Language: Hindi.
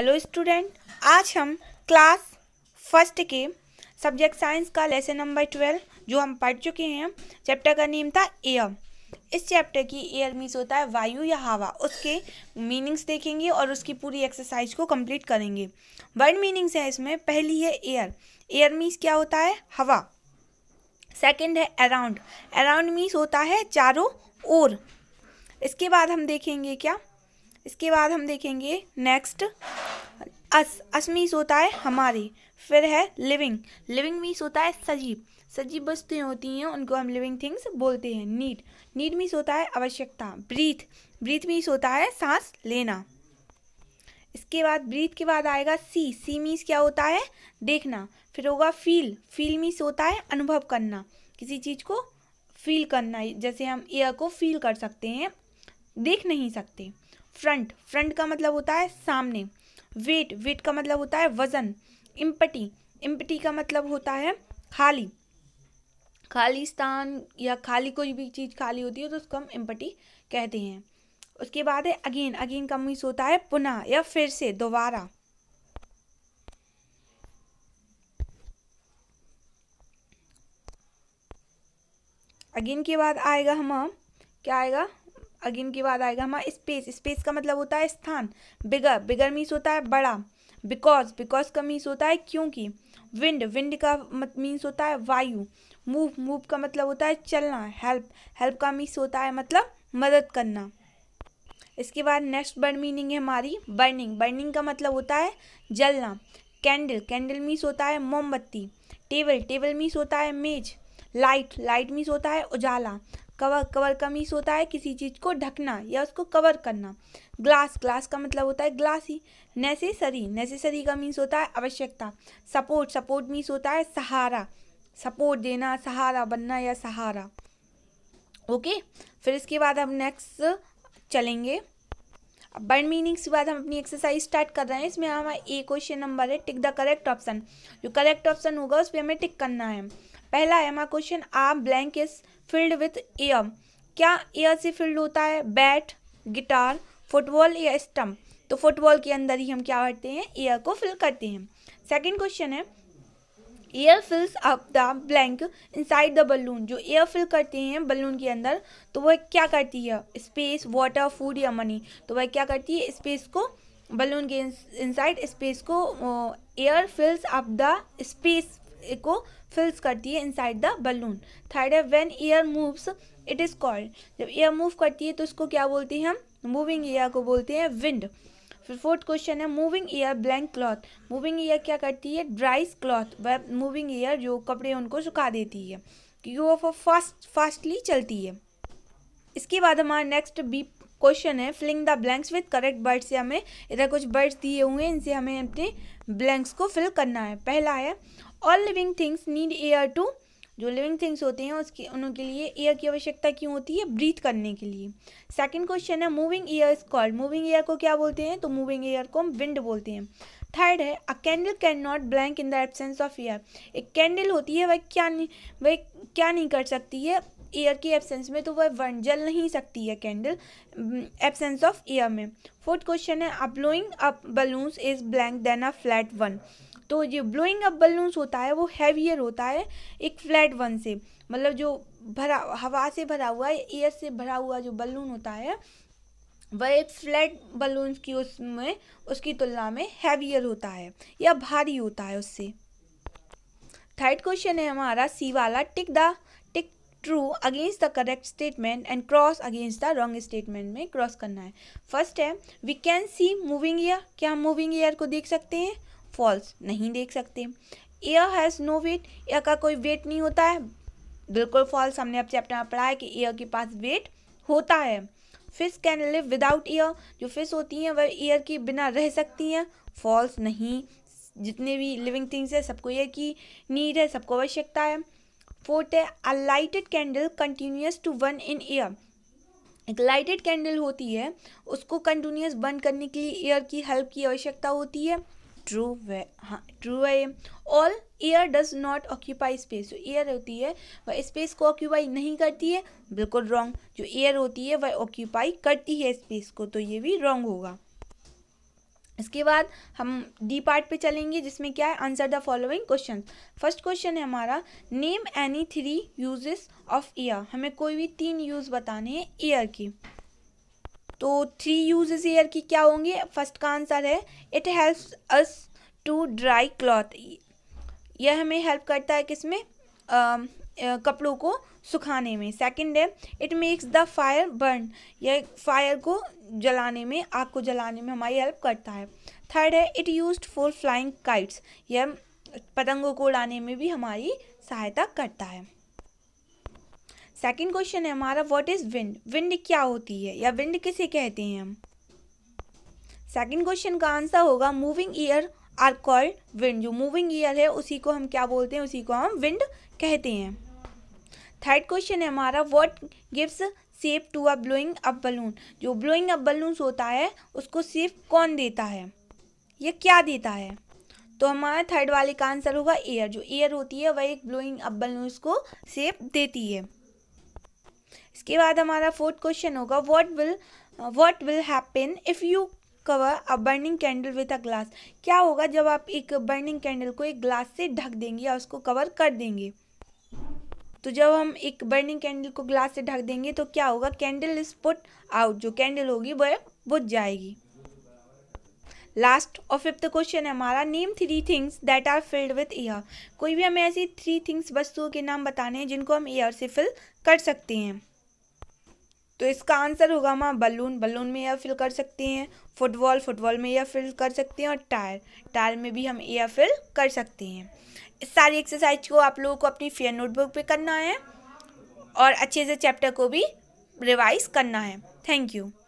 हेलो स्टूडेंट आज हम क्लास फर्स्ट के सब्जेक्ट साइंस का लेसन नंबर ट्वेल्व जो हम पढ़ चुके हैं चैप्टर का नेम था एयर इस चैप्टर की एयर मीन्स होता है वायु या हवा उसके मीनिंग्स देखेंगे और उसकी पूरी एक्सरसाइज को कंप्लीट करेंगे वर्ड मीनिंग्स हैं इसमें पहली है एयर एयर मीन्स क्या होता है हवा सेकेंड है अराउंड अराउंड मीन्स होता है चारों ओर इसके बाद हम देखेंगे क्या इसके बाद हम देखेंगे नेक्स्ट अस अस मीस होता है हमारे फिर है लिविंग लिविंग मीस होता है सजीव सजीव वस्तुएं होती हैं उनको हम लिविंग थिंग्स बोलते हैं नीड नीड मीस होता है आवश्यकता ब्रीथ ब्रीथ मीस होता है सांस लेना इसके बाद ब्रीथ के बाद आएगा सी सी मीस क्या होता है देखना फिर होगा फील फील मीस होता है अनुभव करना किसी चीज़ को फील करना जैसे हम एयर को फील कर सकते हैं देख नहीं सकते फ्रंट फ्रंट का मतलब होता है सामने वेट वेट का मतलब होता है वजन इम्पटी इम्पटी का मतलब होता है खाली खाली स्थान या खाली कोई भी चीज़ खाली होती है तो उसको हम इम्पटी कहते हैं उसके बाद है अगेन अगेन का मीस होता है पुनः या फिर से दोबारा अगेन के बाद आएगा हम क्या आएगा अगेन के बाद आएगा हमारा स्पेस स्पेस का मतलब होता है स्थान बिगर बिगर मीन्स होता है बड़ा बिकॉज बिकॉज का मीन्स होता है क्योंकि विंड विंड का मीन्स होता है वायु मूव मूव का मतलब होता है चलना हेल्प हेल्प का मीन्स होता है मतलब मदद करना इसके बाद नेक्स्ट बर्ड मीनिंग है हमारी बर्निंग बर्निंग का मतलब होता है जलना कैंडल कैंडल मीन्स होता है मोमबत्ती टेबल टेबल मीन्स होता है मेज लाइट लाइट मीन्स होता है उजाला कवर कवर का मीस होता है किसी चीज़ को ढकना या उसको कवर करना ग्लास ग्लास का मतलब होता है ग्लास ही नेसेसरी नेसेसरी का मीन्स होता है आवश्यकता सपोर्ट सपोर्ट मीन्स होता है सहारा सपोर्ट देना सहारा बनना या सहारा ओके फिर इसके बाद हम नेक्स्ट चलेंगे अब बर्ड मीनिंग्स के बाद हम अपनी एक्सरसाइज स्टार्ट कर रहे हैं इसमें हमारा ए क्वेश्चन नंबर है टिक द करेक्ट ऑप्शन जो करेक्ट ऑप्शन होगा उस पर हमें टिक करना है पहला है हमारा question a blank is filled with air क्या एयर से फील्ड होता है बैट गिटार फुटबॉल या स्टम्प तो फुटबॉल के अंदर ही हम क्या करते हैं एयर को फिल करते हैं सेकेंड क्वेश्चन है air fills up the blank inside the balloon जो एयर फिल करते हैं बलून के अंदर तो वह क्या करती है स्पेस वाटर फूड या मनी तो वह क्या करती है स्पेस को बलून के इनसाइड स्पेस को air fills up the space को फिल्स करती है इनसाइड द बलून थर्ड है when air moves it is called जब ईयर मूव करती है तो उसको क्या बोलते हैं हम मूविंग एयर को बोलते हैं विंड फिर फोर्थ क्वेश्चन है moving air blank cloth moving air क्या करती है ड्राइज क्लॉथ वह मूविंग ईयर जो कपड़े उनको सुखा देती है क्योंकि वो फास्ट फास्टली चलती है इसके बाद हमारा नेक्स्ट बी क्वेश्चन है filling the blanks with correct words से हमें इधर कुछ बर्ड्स दिए हुए हैं इनसे हमें अपने ब्लैंक्स को फिल करना है पहला है all living things need air to जो लिविंग थिंग्स होते हैं उसके उनके लिए एयर की आवश्यकता क्यों होती है ब्रीथ करने के लिए सेकंड क्वेश्चन है moving air is called moving air को क्या बोलते हैं तो मूविंग एयर को हम विंड बोलते हैं थर्ड है a candle can not blank in the absence of air एक कैंडल होती है वह क्या नहीं वह क्या नहीं कर सकती है एयर की एबसेंस में तो वह वन जल नहीं सकती है कैंडल एब्सेंस ऑफ एयर में फोर्थ क्वेश्चन है a blowing up balloons is blank than a flat one तो ये ब्लोइंग अप बलून्स होता है वो हैवियर होता है एक फ्लैट वन से मतलब जो भरा हवा से भरा हुआ या एयर से भरा हुआ जो बलून होता है वह एक फ्लैट बलून्स की उसमें उसकी तुलना में हैवियर होता है या भारी होता है उससे थर्ड क्वेश्चन है हमारा सी वाला tick the tick true against the correct statement and cross against the wrong statement में क्रॉस करना है फर्स्ट है we can see moving air क्या हम मूविंग ईयर को देख सकते हैं फॉल्स नहीं देख सकते air has no weight air का कोई वेट नहीं होता है बिल्कुल फॉल्स हमने अब चैप्टर में पढ़ा है कि एयर के पास वेट होता है fish can live without air जो फिश होती हैं वह ईयर के बिना रह सकती हैं फॉल्स नहीं जितने भी लिविंग थिंग्स है सबको ईयर की नीड है सबको आवश्यकता है फोर्थ है a lighted candle continues to burn in air एक लाइटेड कैंडल होती है उसको कंटिन्यूस बर्न करने के लिए ईयर की हेल्प की आवश्यकता होती है ट्रू वे हाँ ट्रू वे all air does not occupy space जो ईयर होती है वह स्पेस को ऑक्यूपाई नहीं करती है बिल्कुल रॉन्ग जो ईयर होती है वह ऑक्यूपाई करती है स्पेस को तो ये भी रॉन्ग होगा इसके बाद हम डी पार्ट पे चलेंगे जिसमें क्या है answer the following question first question है हमारा name any three uses of air हमें कोई भी तीन यूज़ बताने हैं ईयर की तो थ्री यूजेस ईयर की क्या होंगे फर्स्ट का आंसर है it helps us to dry cloth यह हमें हेल्प करता है किसमें कपड़ों को सुखाने में सेकंड है it makes the fire burn यह फायर को जलाने में आग को जलाने में हमारी हेल्प करता है थर्ड है it use for flying kites यह पतंगों को उड़ाने में भी हमारी सहायता करता है सेकेंड क्वेश्चन है हमारा वॉट इज़ विंड विंड क्या होती है या विंड किसे कहते हैं हम सेकेंड क्वेश्चन का आंसर होगा moving air are called wind जो मूविंग ईयर है उसी को हम क्या बोलते हैं उसी को हम विंड कहते हैं थर्ड क्वेश्चन है हमारा what gives shape to a blowing up balloon जो ब्लोइंग अप बलून होता है उसको सेप कौन देता है या क्या देता है तो हमारा थर्ड वाले का आंसर होगा एयर जो एयर होती है वह एक ब्लोइंग अप बलून को सेप देती है इसके बाद हमारा फोर्थ क्वेश्चन होगा what will what will happen if you cover a burning candle with a glass क्या होगा जब आप एक बर्निंग कैंडल को एक ग्लास से ढक देंगे या उसको कवर कर देंगे तो जब हम एक बर्निंग कैंडल को ग्लास से ढक देंगे तो क्या होगा कैंडल इज पुट आउट जो कैंडल होगी वह बुझ जाएगी लास्ट और फिफ्थ क्वेश्चन है हमारा name three things that are filled with air कोई भी हमें ऐसी थ्री थिंग्स वस्तुओं के नाम बताने हैं जिनको हम ईयर से फिल कर सकते हैं तो इसका आंसर होगा माँ बलून बलून में एयर फिल कर सकते हैं फुटबॉल फुटबॉल में एयर फिल कर सकते हैं और टायर टायर में भी हम एयर फिल कर सकते हैं इस सारी एक्सरसाइज को आप लोगों को अपनी फेयर नोटबुक पे करना है और अच्छे से चैप्टर को भी रिवाइज करना है थैंक यू